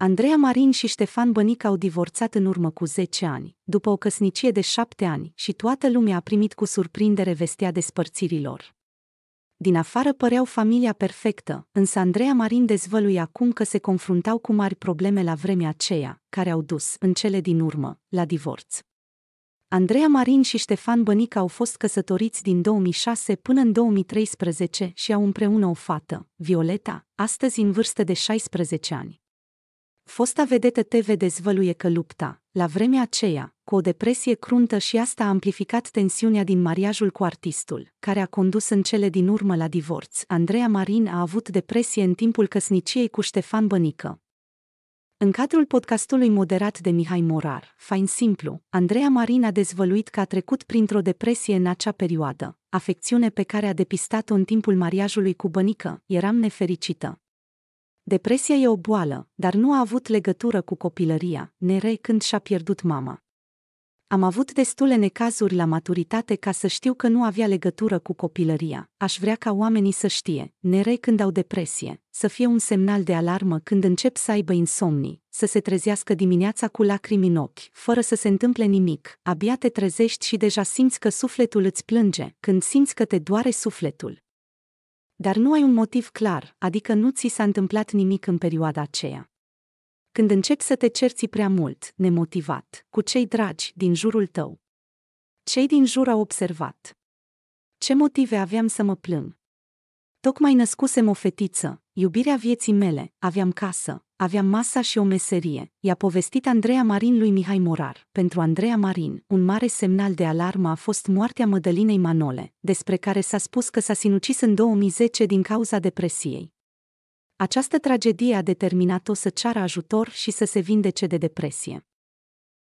Andreea Marin și Ștefan Bănic au divorțat în urmă cu 10 ani, după o căsnicie de 7 ani, și toată lumea a primit cu surprindere vestea despărțirilor. Din afară păreau familia perfectă, însă Andreea Marin dezvăluie acum că se confruntau cu mari probleme la vremea aceea, care au dus, în cele din urmă, la divorț. Andreea Marin și Ștefan Bănic au fost căsătoriți din 2006 până în 2013 și au împreună o fată, Violeta, astăzi în vârstă de 16 ani fosta vedetă TV dezvăluie că lupta, la vremea aceea, cu o depresie cruntă și asta a amplificat tensiunea din mariajul cu artistul, care a condus în cele din urmă la divorț. Andreea Marin a avut depresie în timpul căsniciei cu Ștefan Bănică. În cadrul podcastului moderat de Mihai Morar, Fain Simplu, Andreea Marin a dezvăluit că a trecut printr-o depresie în acea perioadă, afecțiune pe care a depistat-o în timpul mariajului cu Bănică, eram nefericită, Depresia e o boală, dar nu a avut legătură cu copilăria, nerei când și-a pierdut mama. Am avut destule necazuri la maturitate ca să știu că nu avea legătură cu copilăria. Aș vrea ca oamenii să știe, nerei când au depresie, să fie un semnal de alarmă când încep să aibă insomnii, să se trezească dimineața cu lacrimi în ochi, fără să se întâmple nimic. Abia te trezești și deja simți că sufletul îți plânge, când simți că te doare sufletul, dar nu ai un motiv clar, adică nu ți s-a întâmplat nimic în perioada aceea. Când începi să te cerți prea mult, nemotivat, cu cei dragi din jurul tău. Cei din jur au observat. Ce motive aveam să mă plâng? Tocmai născusem o fetiță, iubirea vieții mele, aveam casă, aveam masa și o meserie, i-a povestit Andreea Marin lui Mihai Morar. Pentru Andreea Marin, un mare semnal de alarmă a fost moartea Mădălinei Manole, despre care s-a spus că s-a sinucis în 2010 din cauza depresiei. Această tragedie a determinat-o să ceară ajutor și să se vindece de depresie.